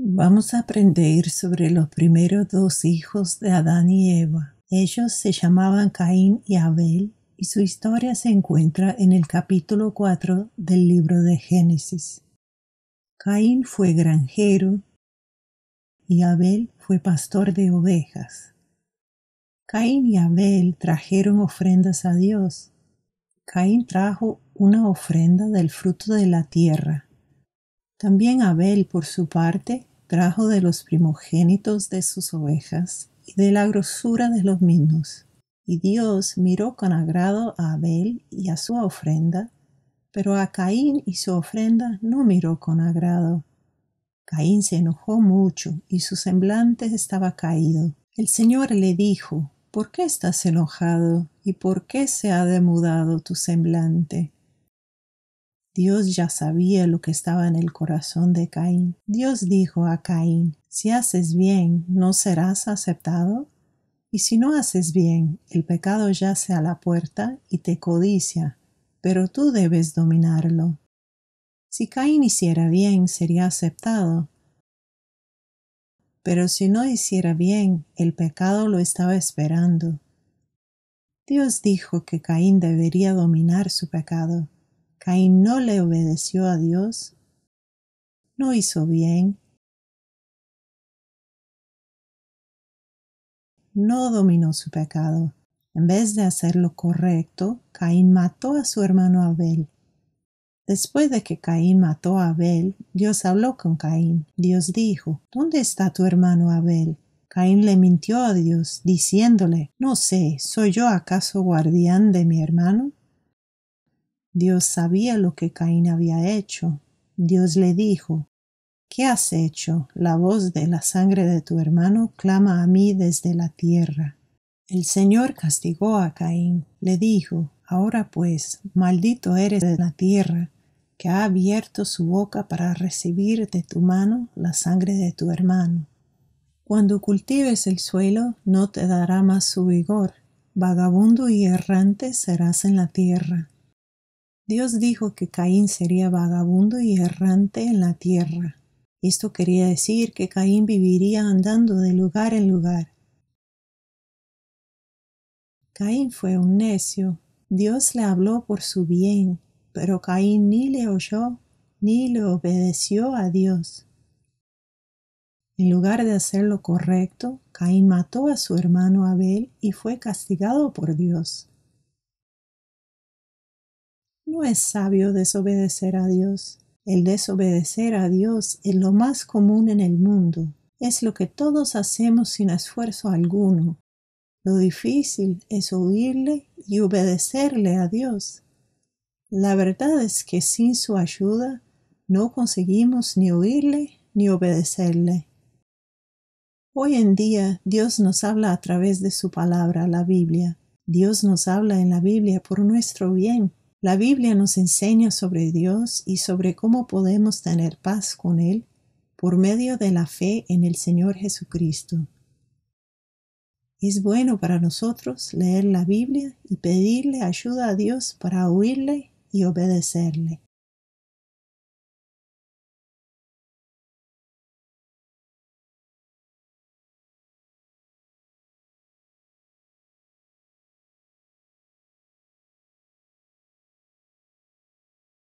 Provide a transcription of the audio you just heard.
Vamos a aprender sobre los primeros dos hijos de Adán y Eva. Ellos se llamaban Caín y Abel y su historia se encuentra en el capítulo 4 del libro de Génesis. Caín fue granjero y Abel fue pastor de ovejas. Caín y Abel trajeron ofrendas a Dios. Caín trajo una ofrenda del fruto de la tierra. También Abel, por su parte, trajo de los primogénitos de sus ovejas y de la grosura de los mismos. Y Dios miró con agrado a Abel y a su ofrenda, pero a Caín y su ofrenda no miró con agrado. Caín se enojó mucho y su semblante estaba caído. El Señor le dijo, ¿Por qué estás enojado y por qué se ha demudado tu semblante? Dios ya sabía lo que estaba en el corazón de Caín. Dios dijo a Caín, si haces bien, ¿no serás aceptado? Y si no haces bien, el pecado yace a la puerta y te codicia, pero tú debes dominarlo. Si Caín hiciera bien, sería aceptado. Pero si no hiciera bien, el pecado lo estaba esperando. Dios dijo que Caín debería dominar su pecado, Caín no le obedeció a Dios, no hizo bien, no dominó su pecado. En vez de hacer lo correcto, Caín mató a su hermano Abel. Después de que Caín mató a Abel, Dios habló con Caín. Dios dijo, ¿Dónde está tu hermano Abel? Caín le mintió a Dios, diciéndole, No sé, ¿soy yo acaso guardián de mi hermano? Dios sabía lo que Caín había hecho. Dios le dijo, ¿Qué has hecho? La voz de la sangre de tu hermano clama a mí desde la tierra. El Señor castigó a Caín, le dijo, Ahora pues, maldito eres de la tierra, que ha abierto su boca para recibir de tu mano la sangre de tu hermano. Cuando cultives el suelo, no te dará más su vigor. Vagabundo y errante serás en la tierra. Dios dijo que Caín sería vagabundo y errante en la tierra. Esto quería decir que Caín viviría andando de lugar en lugar. Caín fue un necio. Dios le habló por su bien, pero Caín ni le oyó ni le obedeció a Dios. En lugar de hacer lo correcto, Caín mató a su hermano Abel y fue castigado por Dios. No es sabio desobedecer a Dios. El desobedecer a Dios es lo más común en el mundo. Es lo que todos hacemos sin esfuerzo alguno. Lo difícil es oírle y obedecerle a Dios. La verdad es que sin su ayuda no conseguimos ni oírle ni obedecerle. Hoy en día Dios nos habla a través de su palabra, la Biblia. Dios nos habla en la Biblia por nuestro bien la Biblia nos enseña sobre Dios y sobre cómo podemos tener paz con Él por medio de la fe en el Señor Jesucristo. Es bueno para nosotros leer la Biblia y pedirle ayuda a Dios para oírle y obedecerle.